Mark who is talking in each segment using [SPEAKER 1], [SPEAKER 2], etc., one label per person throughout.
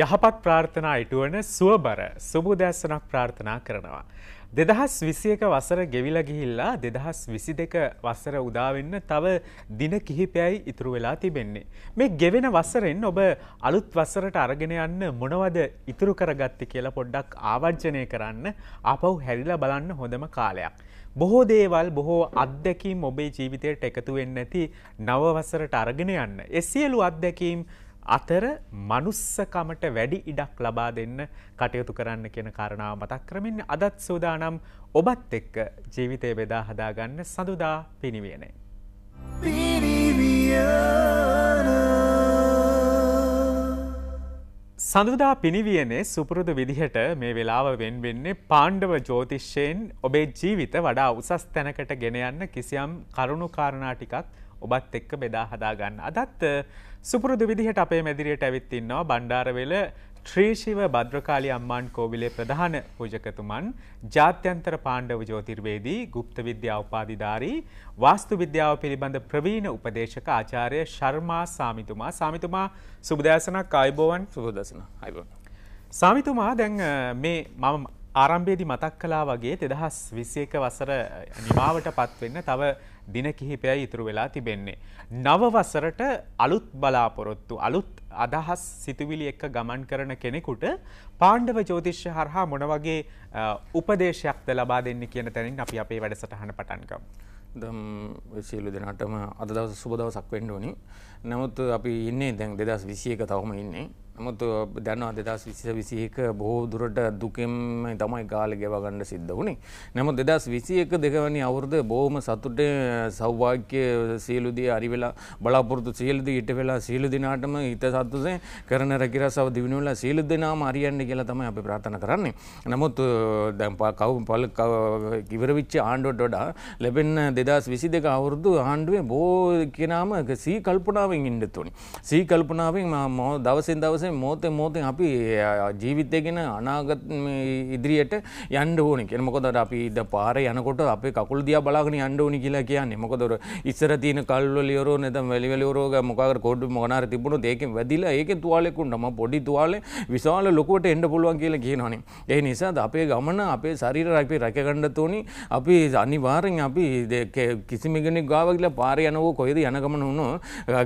[SPEAKER 1] යහපත් ප්‍රාර්ථනා ඉටුවන සුවබර සුබු දැස්සනක් ප්‍රාර්ථනා කරනවා. දෙදහස් විසියක වසර ගෙවිල ගිහිල්ලා දෙදහස් විසි දෙක වසර උදාවෙන්න තව දින කිහිපයයි ඉතුරු වෙලා තිබෙන්නේ. මේ ගෙවෙන වසරෙන් ඔබ අලුත් වසරට අරගෙන යන්න මොනවද ඉතුරු කරගත්ති කියලා පොඩ්ඩක් ආවර්ජනය කරන්න අපව් හැරිලා බලන්න හොඳම කාලයක්. බොහෝ දේවල් බොහෝ අත්දැකීම් ඔබේ ජීවිතයට එකතු වෙන්න ඇති නවවසරට අරගෙන යන්න. එසියලු අත්දැකීම් අතර මනුස්සකමට වැඩි ඉඩක් ලබා දෙන්න කටයුතු කරන්න කියන කාරණාව මතක් කරමින් අදත් සූදානම් ඔබත් එක්ක ජීවිතය බෙදා හදාගන්න සඳුදා පිණිවියනේ. සඳුදා පිණිවියනේ සුපුරුදු විදිහට මේ වෙලාව වෙන්වෙන්නේ පාණ්ඩව ජෝතිශ්‍යයෙන් ඔබේ ජීවිත වඩා උසස් තැනකට ගෙනයන්න කිසියම් කරුණු කාරණා ටිකත් ඔබත් එක්ක බෙදා හදාගන්න. අදත් සුපුරුදු විදිහට අපේ මැදිරියට ඇවිත්තින්නවා බණ්ඩාරවෙල ශ්‍රීශිව භද්‍රකාලි අම්මාන් කෝවිලේ ප්‍රධාන පූජකතුමන් ජාත්‍යන්තර පාණ්ඩව ජෝතිර්වේදී ගුප්ත විද්‍යා උපාධිධාරී වාස්තු විද්‍යාව පිළිබඳ ප්‍රවීණ උපදේශක ආචාරය ශර්මා සාමිතුමා සාමිතුමා සුබදෑසනක් අයිබෝවන් සුබදසන අයිබ. සාමිතුමා දැන් මේ මම ආරම්භේදි මතක් කලා වගේ තෙදහස් විසයක වසර නිමාවට පත්වෙන්න තව දින කිහිපයයි ඉතුරු වෙලා තිබෙන්නේ. නවවසරට අලුත් බලාපොරොත්තු අලුත් අදහස් සිතුවිලි එක්ක ගමන් කරන කෙනෙකුට පාණ්ඩව ජෝතිෂ්‍ය හරහා මොන වගේ උපදේශයක්ද ලබා දෙන්න කියන තැනින් අපි අපේ වැඩසටහන පටන්කම්.
[SPEAKER 2] දම් සියලු දෙනාටම අද දවස සුබ දවසක් වෙන්න ඕනි. නමුත් අපි ඉන්නේ දැන් 2021 තවම ඉන්නේ. නමුත් දන්නවා දෙදස් විසිස විසිහක බොහෝ දුරට දුකෙන් තමයි කාල ගෙවගන්න සිද්ධ වුණේ. නමුත් දෙදස් විසියක දෙකවැනි අවුරුද බොහොම සතුට සෞභාග්‍ය සියලුදී අරිවෙලා බලාපොරොත්තු සියලුද ඊට වෙලා සියලු දිනාටම හිත සතුසේ කරන රැකිරසාව දිනුන වෙලා සියලු දෙනාම අරියන්න කියලා තමයි අපි ප්‍රාර්ථනා කරන්නේ. නමුත් දැන් කවු පල ඉවරවිච්ච ආණ්ඩුවට වඩා ලැබෙන දෙදස් විසි දෙක අවුරුදු ආණ්ඩුවේ බොහෝ කෙනාම සී කල්පනාවෙන් ඉන්න තුනි. සී කල්පනාවෙන් දවසෙන් දවසේ මෝත මෝතෙන් අපි ජීවිතය ගෙන අනාගත් ඉදිරියට යන්ඩ ඕනි කෙන මොකොදට අපි ද පාර යනකොට අප කකුල් දිය බලාගෙන අන්ඩ ඕනි කියලා කියන්නේ මොකදොර ඉස්සර තියන කල්ලලියරෝ නැත වැලිවලෝරෝග මොකර කොඩ් මොනාර තිබුණු ඒකෙන් වැදිලා ඒක තුවාලෙකුන්නම පොඩි තුවාල විශාල ලොකුවට එන්ඩ පුළුවන් කියලා කියනනි ඒ නිසා අපේ ගමන අපේ ශරීර අපි රැකගණ්ඩ තෝනි අපි අනිවාරෙන් අපි කිසිමිගෙනෙක් ගාවගල පාර යනවෝ කොයිද යනගමන වුණු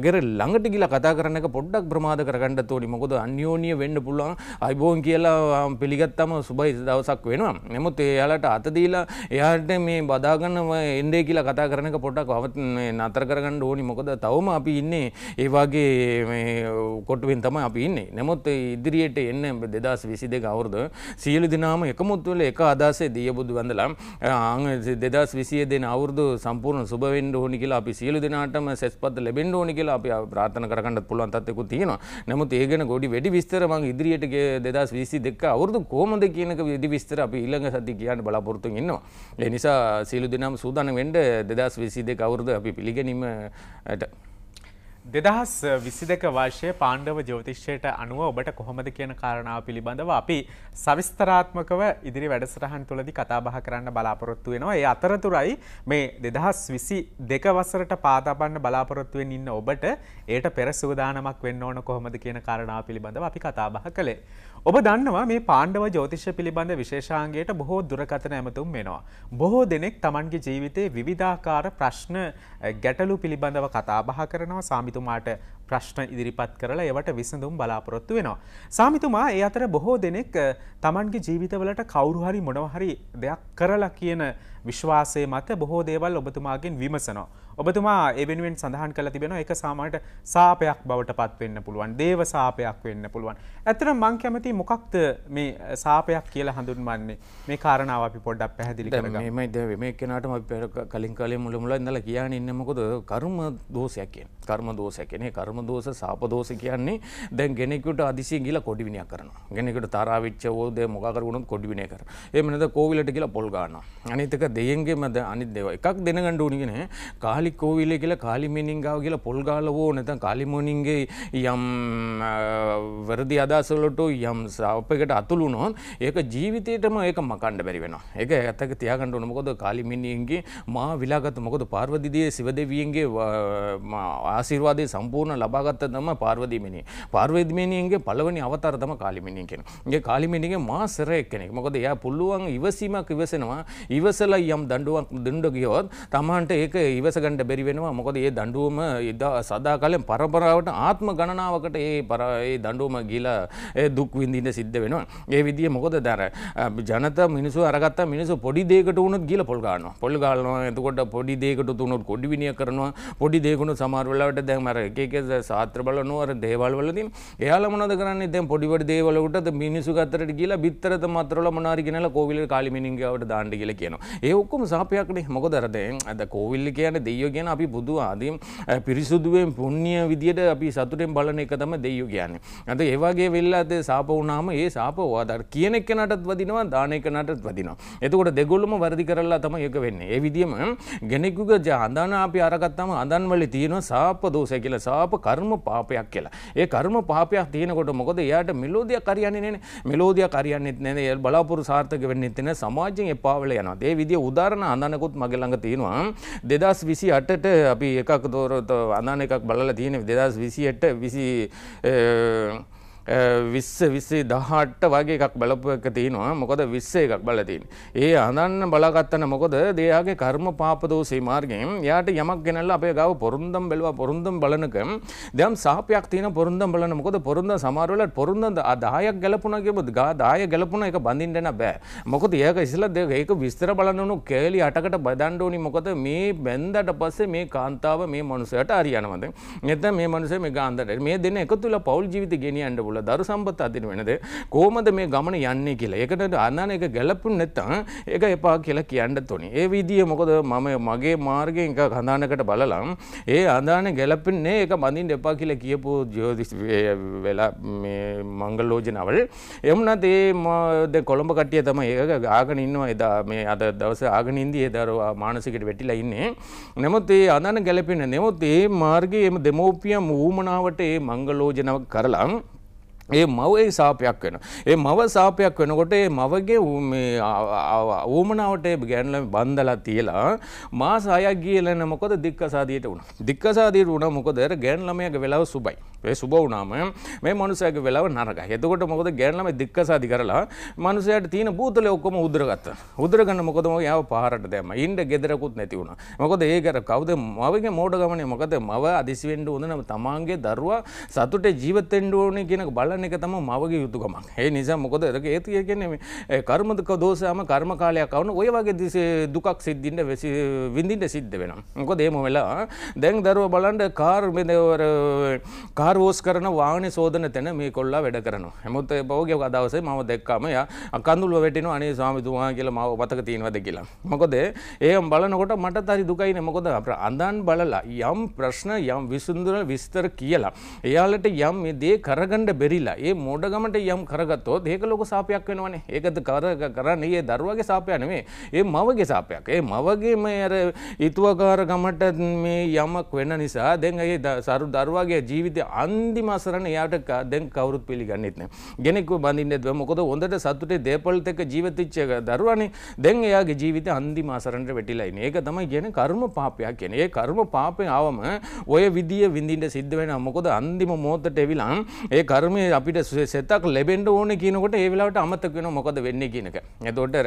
[SPEAKER 2] ගර ළඟට ගිල කතා කරන්න පොඩ්ඩක් ප්‍රමාද කරගණ්ඩ තෝනි මොක මොකද අන්‍යෝනිය වෙන්න පුළුවන් අයිබෝන් කියලා පිළිගත්තම සුබයි දවසක් වෙනවා නමුත් එයාලට අතදීලා එයාට මේ බදාගන්න එන්ඩේ කියලා කතා කරනක පොටක් අවත් නතර කරගන්න ඕනි මොකද තවම අපි ඉන්නේ ඒවාගේ කොටුවෙන් තම අපි ඉන්නේ නමුත් ඉදිරියට එන්න දෙදස් විසි දෙක අවුරද සියලු දිනාම එකමුත්වල එක අදසේ දියබුදු වඳලම් දෙදස් විසිය දෙන අවුරදු සම්පූර්ණ සුබවෙන්ඩ හොනි කියලා අපි සියලු දෙනාටම සෙස්පත් ලැබෙන්ඩ ඕනි කියලා අපි ප්‍රාථන කරගන්නත් පුළුවන් තත්ෙකු තියෙනවා නමුත් ඒගෙන ගොඩ පොඩි වැඩි විස්තර මං ඉදිරියට දෙදස් විසි දෙක අවුරදු කෝමද කියනක විදි විස්තර අපි ඉල්ළඟ සති කියන්න බලාපොරොත්තු ඉන්නවා. එනිසා සීලු දෙනම් සූදාන වෙන්ඩ දෙදස් විසි දෙක අවුරද අපි
[SPEAKER 1] පිළිගැනීමට දෙදහස් විසි දෙක වර්ෂය පාණ්ඩව ජෝතිශ්‍යයට අනුව ඔබට කොහොමද කියන කාරණාව පිළිබඳව අපි සවිස්තරාත්මකව ඉදිරි වැඩසටහන් තුළදි කතාබහ කරන්න බලාපොරොත්තු වෙනවා ඒ අතරතුරයි මේ දෙදහස් විසි දෙක වසරට පාතාපන්න බලාපොරොත්තුවෙන් ඉන්න ඔබට ඒට පෙර සූදානමක් වෙන්න ඕන කොහොමද කියන කාරණාව පිළිබඳව අපි කතාබහ කළේ. ඔබ දන්නවා මේ පාණ්ඩව ජෝතිෂ පිළිබඳ විශේෂාන්ගේයට බොහෝ දුරකතන ඇමතුම් වෙනවා. බොහෝ දෙනෙක් තමන්ගේ ජීවිතයේ විවිධාකාර ප්‍රශ්න ගැටලු පිළිබඳව කතාබහ කරනවා සාමිතුමාට ප්‍රශ්න ඉදිරිපත් කරලා ඒවට විසඳුම් බලාපොරොත්තු වෙනවා. සාමිතුමා ඒ අතර බොහෝ දෙනෙක් තමන්ගේ ජීවිතවලට කවුරුහරි මොනවහරි දෙයක් කරලා කියන විශ්වාසය මත බොහෝ දේවල් ඔබතුමාගෙන් විමසනවා. ඔබතුමා එවෙනුවෙන් සඳහන් කළ තිබෙන එක සාමට සාපයක් බවට පත්වෙන්න පුළුවන් දේව සාපයක් වෙන්න පුළුවන්. ඇතන මං කැමති මොකක්ද මේ සාපයක් කියල හඳුන්වන්නේ මේ කාරණාව අපි පොඩ්ඩක් පැහදිලි මෙම ද මේ කෙනට පෙර කලින් කලේ මුල මුල ඉඳල කියන්න ඉන්නමකොද
[SPEAKER 2] කර්ම දෝසයක්කෙන් කර්ම දෝසයකනේ කර්ම දෝස සාප දෝස කියන්නේ දැන් ගෙනෙකුට අදිසි ගිල කොඩිවිනයක් කරනවා ගෙනෙකට තරාවිච්ච ෝද මොකරුණුත් කොඩිවිනය කර එමනද කෝවිලට කියලා පොල්ගාන අනිතක දෙයන්ගේ මද අනිත් දෙව එකක් දෙනගණ්ඩ ඕනිගෙන කාල කාලි කෝවිලේ කියලා කාලිමිනිංගාව කියලා පොල්ගාලවෝ නැතන් කාලිමෝනින්ගේ යම් වැරදි අදසලට යම් සවපකට අතුළුනොන් ඒක ජීවිතයටම ඒක මකණ්ඩ බැරි වෙන එක ඇතක තියාගන්නට නොකොද කාලිමිනියන්ගේ මා විලාගත මොකොද පාර්වදිදිය සිවදවියන්ගේ ආසිර්වාදය සම්පූර්ණ ලබාගත්ත තම පාර්වදිමිනි පාර්වදිමිනියන්ගේ පලවනි අවතර තම කාලිමිනිින් කෙන ගේ කාලිමිනිගේ මා සරයක් කෙනෙක් මොකද එයා පුළුවන් ඉවසීමක් ඉවසෙනවා ඉවසල යම් දඩුවක් දුඩ ගියෝත් තමන්ට ඒක ඉවසගන්න ගණ්ඩ බැරි වෙනවා මොකද ඒ දඩුවම සදා කලෙන් පරපරාවට ආත්ම ගණනාවකට ඒ පරඒ දඩුවම ගිල දුක් විඳින්න සිද්ධ වෙනවා ඒ විදිිය මොකොද දැර ජනත මිනිසු අරගත් මිනිසු පොඩි දේකට වුණත් ගිල පොල්ගාන පොල් ගාලනවා එතකොට පොඩි දේකට තුනුත් කොඩිවිනිය කරනවා පොඩි දේකුණු සමාර්වලට දැන් මර එකක සාත්‍ර බල නුවර දේවල්වලදී එයාල මොනද කරන්නේ දැන් පොඩිවට දේවලට මිනිසු අතරට කියලා බිත්තරත මතරල මනාරිගෙනල කෝවිල කාලිමිනිින්ගවට දාණ්ඩ කියල කියනවා ඒ ඔක්කොම සාපයක්නේ මොකදරදෙන් අද කෝවිල්ල කියන දෙය ඒක ගැන අපි බුදු ආදීම් පිරිසුදුවෙන් පුණ්‍ය විදියට අපි සතුටෙන් බලන එක තමයි දෙයියෝ කියන්නේ. අද ඒ වගේ වෙලාද සාප වුණාම ඒ සාප වාදාර කියන එක්කනටත් වදිනවා දාන එක්කනටත් වදිනවා. එතකොට දෙගොල්ලම වර්ධි කරලා තමයි ඒක වෙන්නේ. ඒ විදියම ගෙනෙකුගේ හඳන අපි අරගත්තාම හඳන් වලේ තියෙන සාප දෝෂය කියලා සාප කර්ම පාපයක් කියලා. ඒ කර්ම පාපයක් තියෙනකොට මොකද එයාට මෙලෝදියක් හරියන්නේ නැහැ. මෙලෝදියක් හරියන්නේත් නැහැ. ඒ බලාපොරොත්තු සාර්ථක වෙන්නෙත් නැහැ. සමාජයෙන් එපා වෙලා යනවා. ඒ විදිය උදාහරණ හඳනකුත් මගේ ළඟ තියෙනවා. 2020 අටට අපි එකක් දෝරත අනාන එකක් බලලා තියෙන දෙදස් විසි එට විසි විස්ස විස්සේ දහට්ට වගේ එකක් බලපු එක තියෙනවා මොකද විස්සේ එකක් බලතින්. ඒ අදන්න බලාගත්තන මොකද දෙයාගේ කර්ම පාපදෝසේ මාර්ගයෙන් යාට යමක් ගෙනල්ල අපේ ගව පොරුන්දම් බෙලවා පොරුන්දම් බලනක දෙම් සාපයක් තියෙන පොරුන්දම් බලන මොකද පොරුන්ද සමාරවලට පොරුන්ද අදායක් ගැලපුණ කියෙබද ගා දාය ගැලපුණ එක බඳින්ටන බෑ මොකද ඒක ඉසල දෙ ඒක විස්තර බලන්නනු කේලි අටකට බදන්ඩෝනි මොකද මේ බැන්දට පස්සේ මේ කාන්තාව මේ මනුසයට අරියනවද එත මේ මනුසේ මේ ගාන්දට මේ දෙන එක තුළ පවල් ජීවිත ගෙනියන්න පුල තුළ දරු සම්පත් අදින වෙනද කෝමද මේ ගමන යන්නේ කියලා ඒකට අන්නන එක ගැලපුන් නැත්තං ඒක එපා කියලා කියන්න තොනි ඒ විදිිය මොකද මම මගේ මාර්ගය එක කඳානකට බලලම් ඒ අදාන ගැලපෙන්නේ එක මඳින් එපා කියලා කියපු ජෝදිස් වෙලා මංගල්ලෝජනවල් එමුණත් ඒ කොළඹ කටිය තම ඒ ආගන ඉන්නවා එදා මේ අද දවස ආගන ඉන්දිය දරවා මානසිකට වෙටිලා ඉන්නේ නමුත් ඒ අදාන ගැලපෙන නෙමුත් ඒ මාර්ගය එම දෙමෝපියම් වූමනාවට ඒ මංගලෝජනව කරලා ඒ මව ඒ සාපයක් වෙන. ඒ මව සාපයක් වෙනකොට ඒ මවගේ ඌමනාවට ගැන්ලම බන්දලා තියලා මා සයක් ගියලන මොකද දික්කසාදීට වුණ. දික්කසාදීට වුණ මොකද ගෑන්ලමයක වෙලාව සුබයි. ඒ සුබ වුණාම මේ මනුසයක වෙලාව නරක. එතකොට මොකද ගෑන්ලම දික්කසාදි කරලා මනුසයට තියෙන බූතල ඔක්කොම උදරගත්ත. උදරගන්න මොකද මොකද යාව පාරට දැම්ම. ඉන්න ගෙදරකුත් නැති වුණා. මොකද ඒකට කවුද මවගේ මෝඩ ගමනේ මොකද මව අදිසි වෙන්න ඕන නම් තමාගේ දරුවා සතුටේ ජීවත් වෙන්න ඕනේ කියන බල බලන එක තම මවගේ යුතුකමක් ඒ නිසා මොකද ඒක ඒතිය කියන්නේ කර්මදක දෝෂයම කර්මකාලයක් වුණ ඔය වගේ දිසේ දුකක් සිද්ධින්න වෙසි විඳින්න සිද්ධ වෙනවා මොකද ඒ මොමෙලා දැන් දරුවා බලන්න කාර් මෙදවර කාර් වෝස් කරන වාහනේ සෝදන තැන මේ කොල්ලා වැඩ කරනවා හැමොත් පොගේ දවසේ මම දැක්කම යා කඳුල්ව වැටෙනවා අනේ ස්වාමිතුමා කියලා මාව පතක තියෙනවද කියලා මොකද ඒම් බලනකොට මට හරි දුකයිනේ මොකද අප අඳන් බලලා යම් ප්‍රශ්න යම් විසුඳුර විස්තර කියලා එයාලට යම් මේ දේ කරගන්න බැරිලා ඇවිල්ලා ඒ මෝඩගමට යම් කරගත්තොත් ඒක ලොකු සාපයක් වෙනවනේ. ඒකද කර කරන්නේ ඒ දරුවගේ සාපයක් නෙමෙයි. ඒ මවගේ සාපයක්. ඒ මවගේ මේ අර ඊතුවකාරකමට මේ යමක් වෙන නිසා දැන් ඒ සරු දරුවගේ ජීවිතය අන්තිම අසරණ එයාට දැන් කවුරුත් පිළිගන්නෙත් නැහැ. ගෙනෙක්ව බඳින්නෙත් බෑ. මොකද හොඳට සතුටේ දේපලත් එක්ක ජීවිතච්ච දරුවනේ. දැන් එයාගේ ජීවිතය අන්තිම අසරණට වෙටිලා ඉන්නේ. ඒක තමයි කියන්නේ කර්ම පාපයක් කියන්නේ. ඒ කර්ම පාපේ ආවම ඔය විදිය විඳින්න සිද්ධ වෙනවා. මොකද අන්තිම මොහොතට එවිලා ඒ කර්මයේ අපිට සෙතක් ලැබෙන්ඩ ඕන කියනකොට ඒ වෙලාට අමතක වෙන මොකද වෙන්නේ කියනක. ඇතොටර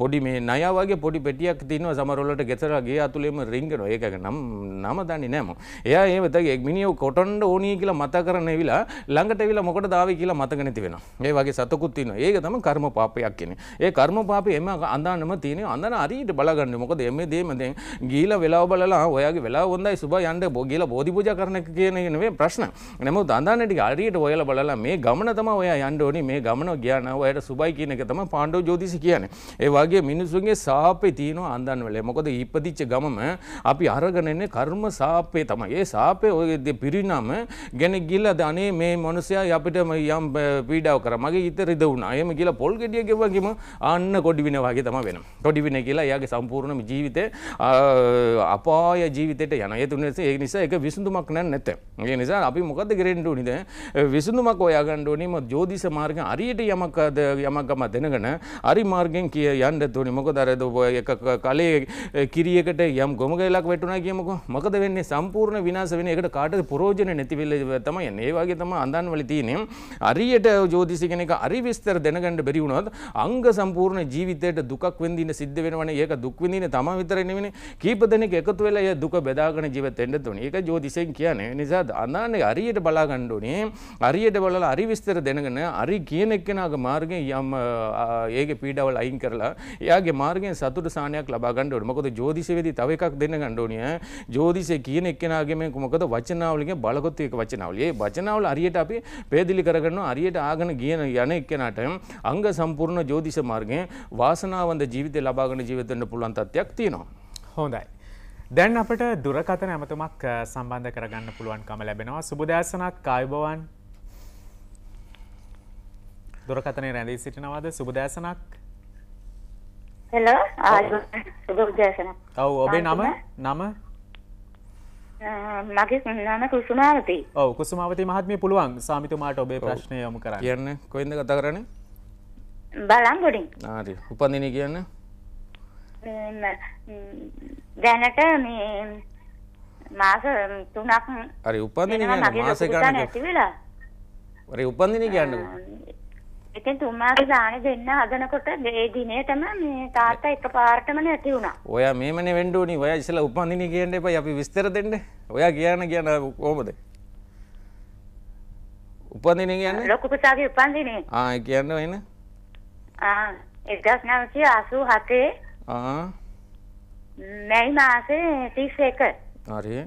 [SPEAKER 2] පොඩි මේ නයාවගේ පොඩි පෙටියක් තිනව සමරොලට ගෙතරගේ අතුළෙම රිංගන ඒක නම් නම දන්නේ නෑම. එයා ඒ වෙතගේ මිනිියෝ කොටන්ඩ ඕනී කියලා මත කරන වෙලා ළඟට වෙලා මොකට දාව කියලා මතක නැති වෙන. ඒ වගේ සතකුත් තින ඒක තම කර්ම පාපයක් කියෙන. ඒ කර්ම පාපය එම අඳන්නම තියෙන අඳන අරීට බලගන්න මොකද එම දේමදෙන් ගීල වෙලා බලලා ඔයාගේ වෙලා හොඳයි සුබ යන්ඩ බොගීල බෝධි පූජ කරන කියනගනේ ප්‍රශ්න නමුත් අඳන්නට අරියට ඔයල බලලා කියලා මේ ගමන තම ඔය යන්ඩෝනි මේ ගමන ගියන ඔයට සුබයි කියන එක තම පාණ්ඩෝ ජෝතිසි කියන ඒවාගේ මිනිස්සුන්ගේ සාපේ තියනවා අන්දන් වලේ මොකද ඉපදිච්ච ගමම අපි අරගනන්නේ කර්ම සාපේ තමයි ඒ සාපේ ඔය පිරිනම ගැන ගිල්ල දනේ මේ මොනසයා අපිට යම් පීඩාව කර මගේ ඉත රිද වුණා එම කියලා පොල් ගෙඩිය ගෙවගේම අන්න කොඩිවින වගේ තම වෙන කොඩිවින කියලා යාගේ සම්පූර්ණම ජීවිතේ අපාය ජීවිතයට යන ඒ තුනේ ඒ නිසා ඒක විසඳුමක් නැත්තේ ඒ නිසා අපි මොකද්ද කරෙන්න ඕනිද විසඳුමක් ඔයාගන්න ඕනේ මොකද ජෝතිෂ මාර්ගෙන් හරියට යමක් යමක් ගම දෙනගෙන හරි මාර්ගෙන් කිය යන්න ඕනේ මොකද අර එක කලේ කිරියකට යම් ගොමගලක් වැටුණා කියමුකෝ මොකද වෙන්නේ සම්පූර්ණ විනාශ වෙන එකට කාටද ප්‍රයෝජන නැති වෙල තමයි එන්නේ ඒ වගේ තමයි අඳන්වල තියෙන්නේ හරියට ජෝතිෂ කෙනෙක් හරි විස්තර දැනගන්න බැරි වුණොත් අංග සම්පූර්ණ ජීවිතයට දුකක් විඳින්න සිද්ධ වෙනවනේ ඒක දුක් විඳින්න තමයි විතර නෙවෙයි කීප දෙනෙක් එකතු වෙලා ඒ දුක බෙදාගෙන ජීවත් වෙන්න ඕනේ ඒක ජෝතිෂයෙන් කියන්නේ නිසා අඳන්නේ හරියට බලා ගන්න ඕනේ හරියට පීඩාවල අරි විස්තර දෙනගෙන අරි කියන එක්කෙනගේ මාර්ගෙන් යම් ඒක පීඩාවල අයින් කරලා එයාගේ මාර්ගෙන් සතුට සානයක් ලබා ගන්න ඕනේ. මොකද ජෝතිෂයේදී තව එකක් දෙන්න ගන්න ඕනේ. ජෝතිෂය කියන එක්කෙනාගේ මේ මොකද වචනාවලින් බලකොත් ඒක වචනාවලිය. ඒ වචනාවල හරියට අපි පැහැදිලි කරගන්නවා. හරියට ආගෙන ගියන යන එක්කෙනාට අංග සම්පූර්ණ ජෝතිෂ මාර්ගයෙන් වාසනාවන්ත ජීවිතය
[SPEAKER 1] ලබා ගන්න ජීවත් වෙන්න පුළුවන් තත්ත්වයක් තියෙනවා. හොඳයි. දැන් අපට දුරකථන ඇමතුමක් සම්බන්ධ කරගන්න පුළුවන්කම ලැබෙනවා. සුබ දේශනාවක් කායබවන් දුරකතනය රැඳී සිටිනවාද සුබදෑසනක් ඔව ඔබේ නම නම
[SPEAKER 3] මගේ නම කුසුමාවති
[SPEAKER 1] ඔව කුසුමාවති මහත්මිය පුළුවන් සාමිතුමාට ඔබේ ප්‍රශ්නය යොමු කරන්න කියන්න කොයින්ද කතා කරන්නේ බලංගොඩින් ආරි උපන්දින කියන්න
[SPEAKER 3] දැනට මේ මාස තුනක්
[SPEAKER 2] හරි උපන්දින මාස ගන්න ඇති වෙලා හරි උපන්දින කියන්නකෝ
[SPEAKER 3] ඉතින් තුමාගේ දාන දෙන්න හදනකොට ඒ දිනේටම මේ තාත්තා එකපාරටම නැති වුණා.
[SPEAKER 2] ඔයා මේමනේ වෙන්න ඕනි. ඔයා ඉස්සලා උපන්දිනේ කියන්න එපා. අපි විස්තර දෙන්න. ඔයා කියන කියන කොහොමද? උපන්දිනේ කියන්නේ?
[SPEAKER 3] ලොකු පුතාගේ උපන්දිනේ.
[SPEAKER 2] ආ ඒ කියන්නේ වෙන.
[SPEAKER 3] ආ 1987 ආ මැයි මාසේ 31
[SPEAKER 2] හරි.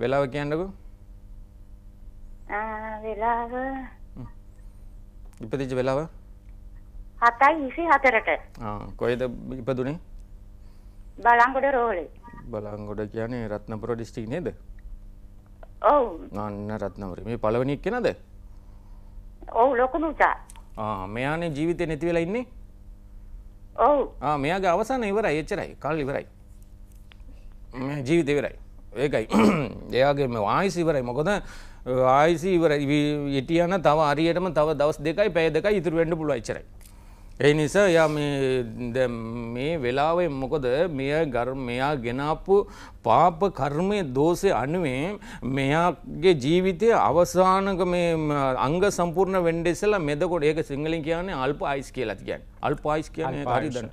[SPEAKER 2] වෙලාව කියන්නකෝ.
[SPEAKER 3] ආ වෙලාව ඉපදිච්ච වෙලාව? 7:24ට.
[SPEAKER 2] ආ කොහෙද ඉපදුනේ?
[SPEAKER 3] බලංගොඩ රෝහලේ.
[SPEAKER 2] බලංගොඩ කියන්නේ රත්නපුර දිස්ත්‍රික්කේ නේද? ඔව්. අන්න රත්නපුර. මේ පළවෙනි එක්කනද?
[SPEAKER 3] ඔව් ලොකුම උචා.
[SPEAKER 2] ආ මෙයානේ ජීවිතේ නැති වෙලා ඉන්නේ? ඔව්. ආ මෙයාගේ අවසාන ඉවරයි එච්චරයි. කල් ඉවරයි. මේ ජීවිතේ ඉවරයි. ඒකයි. එයාගේ මේ ආයස ඉවරයි. මොකද ආයිසි ඉවර එටියන තව අරියටම තව දවස් දෙකයි පැය දෙකයි ඉතුරු වෙන්න පුළුවන් එච්චරයි එහි නිසා යා මේ මේ වෙලාවේ මොකද මෙය ගර් මෙයා ගෙනාපු පාප කර්මය දෝෂය අනුවේ මෙයාගේ ජීවිතය අවසානක මේ අංග සම්පූර්ණ වෙන්ඩෙසල මෙදකොට ඒක සිංහලින් කියන්නේ අල්ප අයිස් කියලා කියන්න අල්ප අයිස් කියන්නේ හරිදන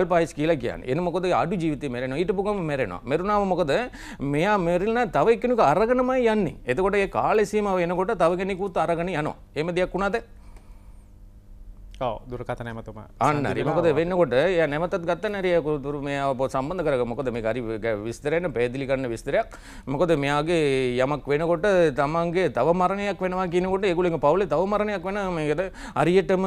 [SPEAKER 2] අල්ප අයිස් කියලා කියන්න එන මොකද අඩු ජීවිත මෙරෙන ඊට පුකම මෙරෙනවා මෙරුණාව මොකද මෙයා මෙරල්න තව එකෙනක අරගෙනමයි යන්නේ එතකොට ඒ කාලෙසීම වෙනකොට තව කෙනෙකුත් අරගෙන යනවා එම දෙයක් වුණාද දුරකත නැමතුම අන්න මොකද වෙන්නකොට ය නැමතත් ගත්ත නැරියකු දුර මේ පොත් සම්බඳ කරක මොකද මේ ගරි විස්තරෙන පැදිලි කන්න විස්තරයක් මොකද මෙයාගේ යමක් වෙනකොට තමන්ගේ තව මරණයක් වෙනවා කියනකොට ඒගුලින් පවුල තව මරණයක් වෙන මේකට අරියටම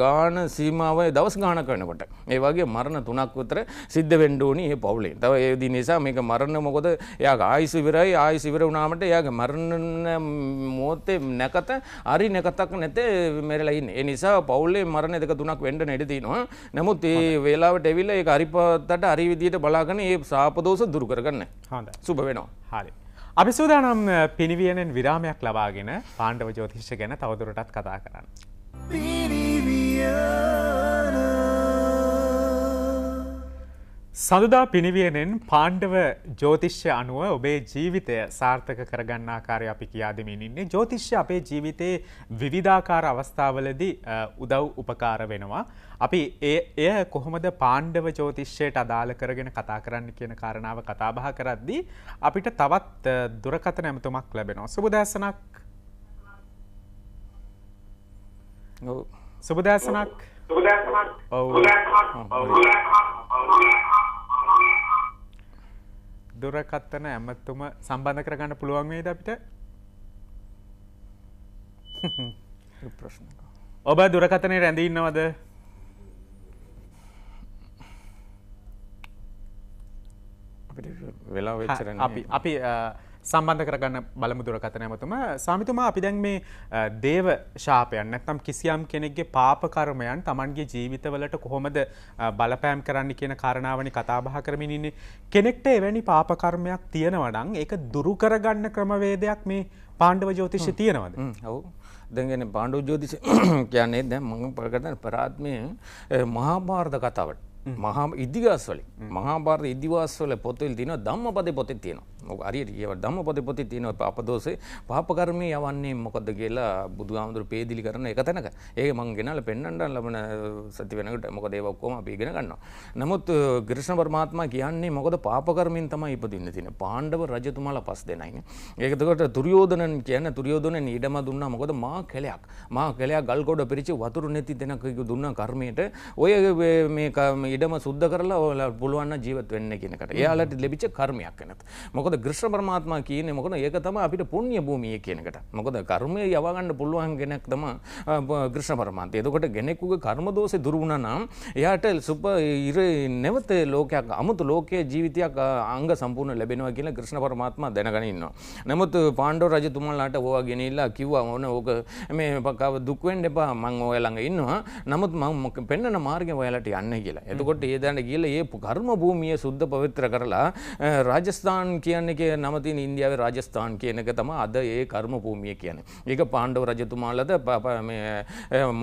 [SPEAKER 2] ගාන සීමාවය දවස් ගාන කරනකොට ඒවාගේ මරණ තුනක් විතර සිද්ධ වෙන්ඩුවනි ඒ පවුලේ තව ඒදී නිසා මේක මරණ මොකද යා ආයිසි විරයි ආයිසි විර වුණාමට යාගේ මරණ මෝතේ නැකත අරි නැකතක් නැතේ මෙරලයින්න ඒ නිසා පවුල්ලේ මරණ දෙක තුනක් වෙන්ඩ නෙඩතිනවා නමුත් ඒ වෙලාවට ඇවිල්ල ඒ අරිපත්තට අරිවිදියට බලාගන ඒ සාපදෝස දුරකරගන්න හඳ
[SPEAKER 1] සුබ වෙනවා හරි. අභිසූදානම් පිණිවියනෙන් විරාමයක් ලබාගෙන පාණ්ඩව ජෝතිශ්‍ය ගැන තවදුරටත් කතා කරන්න. පිරිවිය සඳුදා පිණිවියනෙන් පාණ්ඩව ජෝතිශ්‍ය අනුව ඔබේ ජීවිතය සාර්ථක කරගන්නාකාරය අපි කියාදමින් ඉන්නේ ජෝතිශ්‍ය අපේ ජීවිතයේ විවිධාකාර අවස්ථාවලදී උදව් උපකාර වෙනවා. අපි එය කොහොමද පාණ්ඩව ජෝතිශ්‍යයට අදාළ කරගෙන කතා කරන්න කියන කාරණාව කතාබහ කරද්දී. අපිට තවත් දුරකත නැමතුමක් ලැබෙනවා. සුබදැසනක් සුබදැසනක්
[SPEAKER 3] ඔව්.
[SPEAKER 1] දුරකත්තන ඇමත්තුම සම්බන්ධ කරගන්න පුළුවන් වේද අපිට ප්‍රශ්න ඔබ දුරකතනය රැඳීන්නවද
[SPEAKER 2] වෙලා වෙච්චර අපි
[SPEAKER 1] අපි සම්බන්ධ කරගන්න බලමුදුරකත නැමතුම සාමිතුමා අපි දැන් මේ දේව ශාපයන් නැත්තම් කිසියම් කෙනෙක්ගේ පාපකර්මයන් තමන්ගේ ජීවිතවලට කොහොමද බලපෑම් කරන්න කියන කාරණාවනි කතාබහ කරමින් ඉන්නේ කෙනෙක්ට එවැනි පාපකර්මයක් තියෙනවඩන් ඒක දුරු කරගන්න ක්‍රමවේදයක් මේ පාණ්ඩව ජෝතිෂ්‍ය තියෙනවද ඔවු දැගෙන පාණ්ඩු ජෝතිෂ කියන්නේ දැ මඟ පරගතන පරාත්මය මහාභාර්ධ
[SPEAKER 2] කතාවට මහා ඉදිගාස්වලින් මහාභාර්ධ ඉදිවාස්වල පොතුල් තින දම්ම පද පොතෙත් තියෙනවා අරියට කියව ධම්ම පොතපොති තියෙන අපදෝසේ පාපකර්මය යවන්නේ මොකද කියලා බුදුහාමුදුරු පේදිලි කරන එක තැනක ඒක මං ගෙනල්ලා පෙන්වන්න ලබන සති වෙනකොට මොකද ඒව ඔක්කොම අපි ඉගෙන ගන්නවා. නමුත් ක්‍රිෂ්ණ පරමාත්මා කියන්නේ මොකද පාපකර්මෙන් තමයි ඉපදින්න තියෙන්නේ. පාණ්ඩව රජතුමාලා පස් දෙනයිනේ. ඒක එතකොට දුර්යෝධනන් කියන්නේ දුර්යෝධනන් ඊඩම දුන්නා මොකද මා කැලයක්. මා කැලයක් ගල් ගොඩ පිරිච්ච වතුර නැති දෙනක දුන්නා කර්මයට ඔය මේ ඊඩම සුද්ධ කරලා ඔයාලා පුළුවන් නම් ජීවත් වෙන්න කියන එකට. එයාලට ලැබිච්ච කර්මයක් වෙනත්. මොකද මොකද ගෘෂ්ණ පරමාත්මා කියන්නේ මොකද ඒක තමයි අපිට පුණ්‍ය භූමිය කියනකට. මොකද කර්මය යව ගන්න පුළුවන් කෙනෙක් තමයි ගෘෂ්ණ පරමාන්තය. එතකොට කෙනෙකුගේ කර්ම දෝෂේ දුරු වුණා නම් එයාට සුප ඉර නැවත ලෝකයක් අමුතු ලෝකයේ ජීවිතයක් අංග සම්පූර්ණ ලැබෙනවා කියලා ගෘෂ්ණ පරමාත්මා දැනගෙන ඉන්නවා. නමුත් පාණ්ඩව රජතුමාලාට ඕවා ගෙනිලා කිව්වා ඕන ඕක මේ පකව දුක් වෙන්න එපා මම ඔය ළඟ ඉන්නවා. නමුත් මම පෙන්වන මාර්ගේ ඔයාලට යන්න කියලා. එතකොට ඒ දැන ගිහලා ඒ කර්ම භූමිය සුද්ධ පවිත්‍ර කරලා රාජස්ථාන් කියන කියන එක නමතින් ඉන්දියාවේ රාජස්ථාන් කියන එක තම අද ඒ කර්ම භූමිය කියන ඒක පාණ්ඩව රජතුමාලද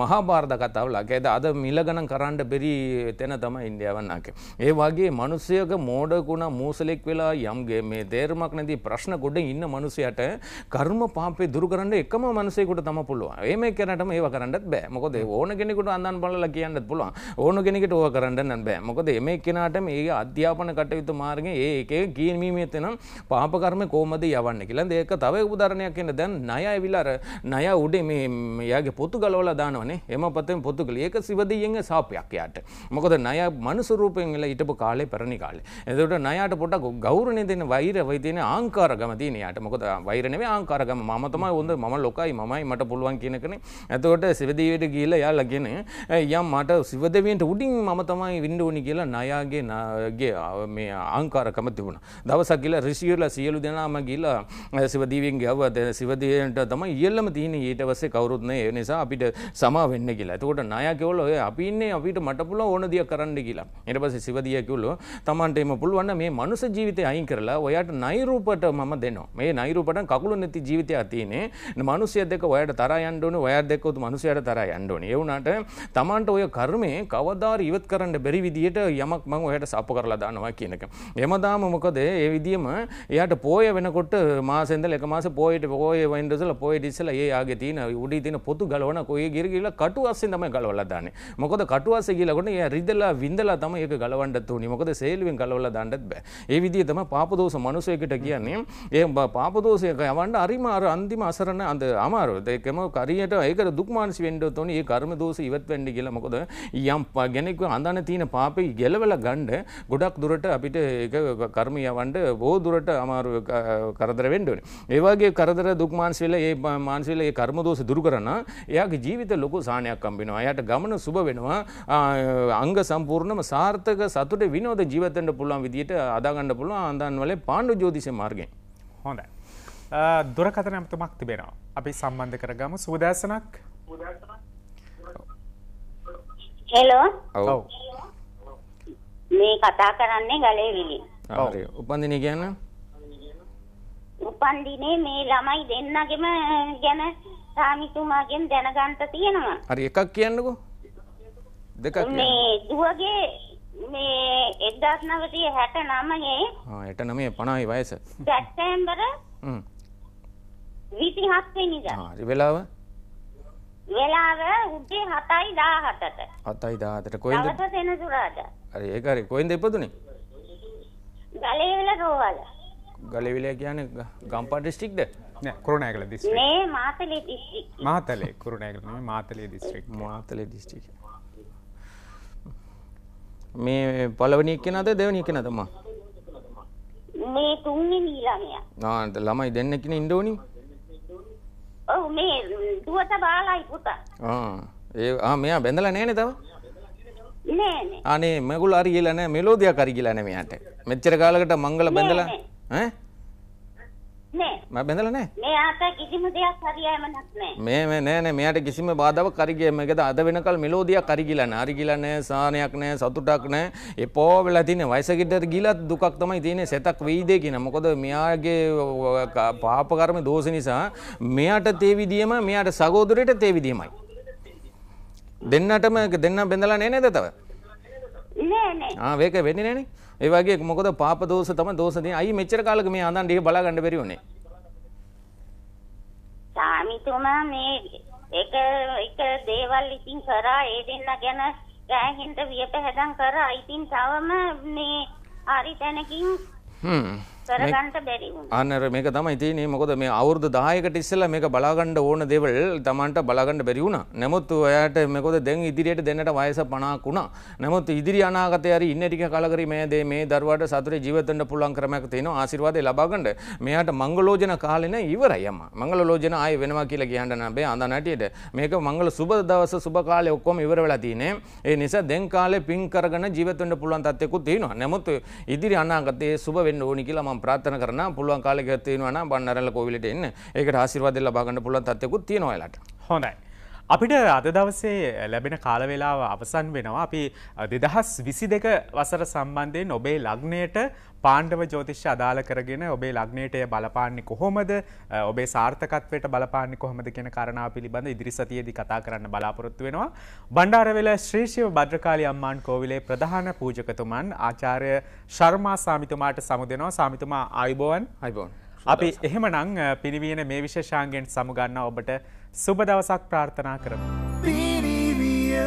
[SPEAKER 2] මහාභාරත කතාව ලකඇද අද මිල ගණන් කරන්න බෙරි තැන තම ඉන්දියාවන්නක ඒ වගේ මනුස්සයක මෝඩකුණ මූසලෙක් වෙලා යම්ගේ මේ තේරමක් නැති ප්‍රශ්න ගොඩ ඉන්න මනුසයට කර්ම පාපේ දුරකරන්න එකම මනසෙකුට තම පුළුවන් ඒම කෙනටම ඒව කරන්නත් බෑ මොකද ඕන කෙනෙකුට අඳන් බලලා කියන්නත් පුළුවන් ඕන කෙනෙකුට ඕව කරන්න නම් බෑ මොකද මේ කෙනාට මේ අධ්‍යාපන කටයුතු මාර්ගයේ ඒකේ කීමීමෙතනම් පාපකර්ම කෝමද යවන්න කියලා දෙක තව උදාරණයක් එන්න දැන් ණය ඇවිලාර ණය උඩේ මේ යාගේ පොතු ගලවලා දානවනේ එම පතෙන් පොතු ගල ඒක සිවදීයෙන් සාපයක් යාට මොකද ණය මනුස්ස රූපයෙන් ඉල හිටපු කාලේ පෙරණි කාලේ එතකොට ණයට පොඩක් ගෞරවණේ දෙන වෛර වෙයි දෙන ආංකාරගම තියෙන යාට මොකද වෛර නෙවෙයි ආංකාරගම මම තමයි හොඳ මම ලොකයි මමයි මට පුළුවන් කියන කනේ එතකොට සිවදීවිට ගිහිල්ලා යාලාගෙන යම් මට සිවදීවින්ට උඩින් මම තමයි වින්න ඕනි කියලා ණයාගේ ගේ මේ ආංකාරකම තිබුණා දවසක් ගිහලා සියල සියලු දෙනාම ගිලා සිවදීවෙන් ගැව්වද සිවදීට තමයි ඉල්ලම තියෙන ඊට පස්සේ කවුරුත් නැහැ ඒ නිසා අපිට සමා වෙන්න කියලා. එතකොට ණය කියවල ඔය අපි ඉන්නේ අපිට මට පුළුවන් ඕන දියක් කරන්න කියලා. ඊට පස්සේ සිවදියා කිව්ලෝ Tamanට එම පුළුවන් මේ මනුස්ස ජීවිතය අයින් කරලා ඔයාට ණය රූපට මම දෙනවා. මේ ණය රූපට කකුල නැති ජීවිතයක් තියෙන්නේ. මනුස්සය දෙක ඔයාට තරහා යන්න ඕනේ. ඔයා දෙක උත් මනුස්සයාට තරහා යන්න ඕනේ. ඒ වුණාට Tamanට ඔය කර්මය කවදාරි ඉවත් කරන්න බැරි විදියට යමක් මම ඔයාට සාප කරලා දානවා කියන එක. එමදාම මොකද ඒ විදියම එයාට පෝය වෙනකොට මාසෙන්දල එක මාස පෝයට පෝය වයින්ඩසල පෝය ඩිස්සල ඒ ආගේ තියෙන උඩී තියෙන පොතු ගලවන කොයි ගිරගිල කටු අස්සෙන් තමයි ගලවලා දාන්නේ. මොකද කටු අස්සේ ගිලකොට එයා රිදලා විඳලා තමයි ඒක ගලවන්න තුනේ. මොකද සේලුවෙන් ගලවලා දාන්නත් බෑ. ඒ විදිය තමයි පාපදෝෂ මනුස්සයෙකුට කියන්නේ. ඒ පාපදෝෂයක යවන්න අරිම අර අන්තිම අසරණ අඳ අමාරු. ඒකම කරියට ඒකට දුක් මානසි වෙන්න තුනේ. ඒ කර්ම දෝෂ ඉවත් වෙන්න කියලා මොකද යම් කෙනෙක් අඳන තියෙන පාපේ ගැලවලා ගන්න ගොඩක් දුරට අපිට ඒක කර්ම යවන්න බොහෝ දුරට සමහරට අමාරු කරදර වෙන්න ඕනේ. ඒ වගේ කරදර දුක් මානසික වෙලා ඒ මානසික වෙලා ඒ කර්ම දෝෂ දුරු කරන එයාගේ ජීවිත ලොකු සාහනයක් හම්බෙනවා. එයාට ගමන සුබ වෙනවා. අංග සම්පූර්ණම සාර්ථක සතුට විනෝද ජීවත් වෙන්න පුළුවන් විදියට අදා ගන්න පුළුවන් ආන්දන් වලේ පාණ්ඩු ජ්‍යොතිෂ
[SPEAKER 1] මාර්ගයෙන්. හොඳයි. දුරකථන අමතමක් තිබෙනවා. අපි සම්බන්ධ කරගමු. සුබදෑසනක්. හෙලෝ. ඔව්.
[SPEAKER 3] මේ කතා කරන්නේ ගලේ විලි.
[SPEAKER 2] හරි. උපන්දිනේ කියන්න.
[SPEAKER 3] උපන්දිනේ මේ ළමයි දෙන්නගෙම ගැන සාමිතුමාගෙන් දැනගන්ට තියෙනවා
[SPEAKER 2] හරි එකක් කියන්නකෝ දෙක මේ
[SPEAKER 3] දුවගේ මේ එදස් නවතිය හැට නමයේ
[SPEAKER 2] එට නමේ පනයි වයස
[SPEAKER 3] සැට්ටම්බර විසි හත්වෙනිද හරි වෙලාව වෙලාව උදේ හතයි දාහතට
[SPEAKER 2] හතයි දාහතට කොයිද
[SPEAKER 3] සෙනසුරාද
[SPEAKER 2] හරි ඒකරි කොයින්ද ඉපදුනේ
[SPEAKER 3] ගලේවල රෝවල
[SPEAKER 1] ගලවිලය කියන ගම්පා ඩිස්ටික්ද කරුණෑගල දිස් මාතලේ කුරුණෑගල මාතලේ දිස්ත්‍රික් මාතලේ දිස්ටි
[SPEAKER 2] මේ පලවනික් කෙනද දෙවනි කෙන තමා
[SPEAKER 3] මේ තුන්ගේ නීලාමය
[SPEAKER 2] නාට ළමයි දෙන්න කෙන ඉන්ඩෝනි
[SPEAKER 3] ඔවු මේ දුවට බාලයි පුතා
[SPEAKER 2] ඒ මෙයා බැඳලා නෑනෙ
[SPEAKER 3] තව
[SPEAKER 2] අනේ මගුල් අරි කියලන මෙලෝදයක් අරි කියලන මෙයාට මෙච්චර කාලකට මංගල බැඳලා ඈ නෑ මම බැඳලා නෑ
[SPEAKER 3] මෙයාට කිසිම දෙයක් හරියෑමක් නෑ
[SPEAKER 2] මේ මේ නෑ නෑ මෙයාට කිසිම බාධාවක් හරි ගියේ මේකද අද වෙනකල් මෙලෝඩියක් හරි ගිලා නෑ හරි ගිලා නෑ සානයක් නෑ සතුටක් නෑ එපෝ වෙලා තින්නේ වයසකට ගිලත් දුකක් තමයි තියෙන්නේ සතක් වෙයිද කියන මොකද මෙයාගේ පාප කර්ම දෝෂ නිසා මෙයාට තේ විදියම මෙයාට සහෝදරයට තේ විදියමයි දෙන්නටම දෙන්න බැඳලා නෑ නේද තව
[SPEAKER 3] නෑ නෑ ආ
[SPEAKER 2] මේක වෙන්නේ නෑනේ ඒ වගේ මොකද පාප දෝෂ තමයි දෝෂ දෙන. අයි මෙච්චර කාලෙක මේ ආන්දන් ඩිහ බලා ගන්න බැරි වුණේ.
[SPEAKER 3] සාමිතුමා මේ එක එක දේවල් ඉතින් කරා ඒ දෙන්න ගැන ගෑහින්ට වියපැහැදම් කරා. ඉතින් තවම මේ හරි තැනකින් හ්ම් කරගන්න බැරි වුණා.
[SPEAKER 2] අන්න මේක තමයි තියෙන්නේ. මොකද මේ අවුරුදු 10කට ඉස්සෙල්ලා මේක බලාගන්න ඕන දේවල් Tamanට බලාගන්න බැරි වුණා. නමුත් ඔයාට මොකද දැන් ඉදිරියට දෙන්නට වයස 50ක් වුණා. නමුත් ඉදිරි අනාගතේ හරි ඉන්න ටික කලකරි මේ දේ මේ දරුවාට සතුටේ ජීවත් වෙන්න පුළුවන් ක්‍රමයක් තියෙනවා. ආශිර්වාදේ ලබා ගන්න. මෙයාට මංගලෝජන කාලේ නෑ ඉවරයි අම්මා. මංගලෝජන ආයේ වෙනවා කියලා කියන්න නෑ බෑ අඳා නැටියට. මේක මංගල සුබ දවස සුබ කාලේ ඔක්කොම ඉවර වෙලා තියෙන්නේ. ඒ නිසා දැන් කාලේ පින් කරගෙන ජීවත් වෙන්න පුළුවන් තත්ත්වෙකුත් තියෙනවා. නමුත් ඉදිරි අනාගතේ සුබ වෙන්න ඕනි කියලා මම මම ප්‍රාර්ථනා කරනවා පුළුවන් කාලෙක තියෙනවා නම් බණ්ඩාරල කෝවිලට එන්න. ඒකට ආශිර්වාද දෙලා බාගන්න පුළුවන් තත්ත්වයක්ත් තියෙනවා එලට.
[SPEAKER 1] හොඳයි. අපිට අද දවසේ ලැබෙන කාලවෙලාව අවසන් වෙනවා අපි දෙදහස් විසි දෙක වසර සම්බන්ධයෙන් ඔබේ ලග්නයට පාණ්ඩව ජෝතිෂ්‍ය අදාළ කරගෙන ඔබේ ලග්නයටය බලපාන්නේ කොහොමද ඔබේ සාර්ථකත්වයට බලපාන්නේ කොහොමද කියන කරණාව පිළිබඳ ඉදිරි සතියේදී කතා කරන්න බලාපොරොත්තු වෙනවා. බණ්ඩාරවෙල ශ්‍රී ශිව භද්‍රකාලී අම්මාන් කෝවිලේ ප්‍රධාන පූජකතුමන් ආචාර්ය ශර්මා සාමිතුමාට සමුදෙනවා. සාමිතුමා ආයුබෝවන්. ආයුබෝවන්. අපි එහෙමනම් පිරිවියන මේ විශේෂාංගයෙන් සමුගන්නා ඔබට සුබ දවසක් ප්‍රාර්ථනා කරමු.
[SPEAKER 3] පිරිවිය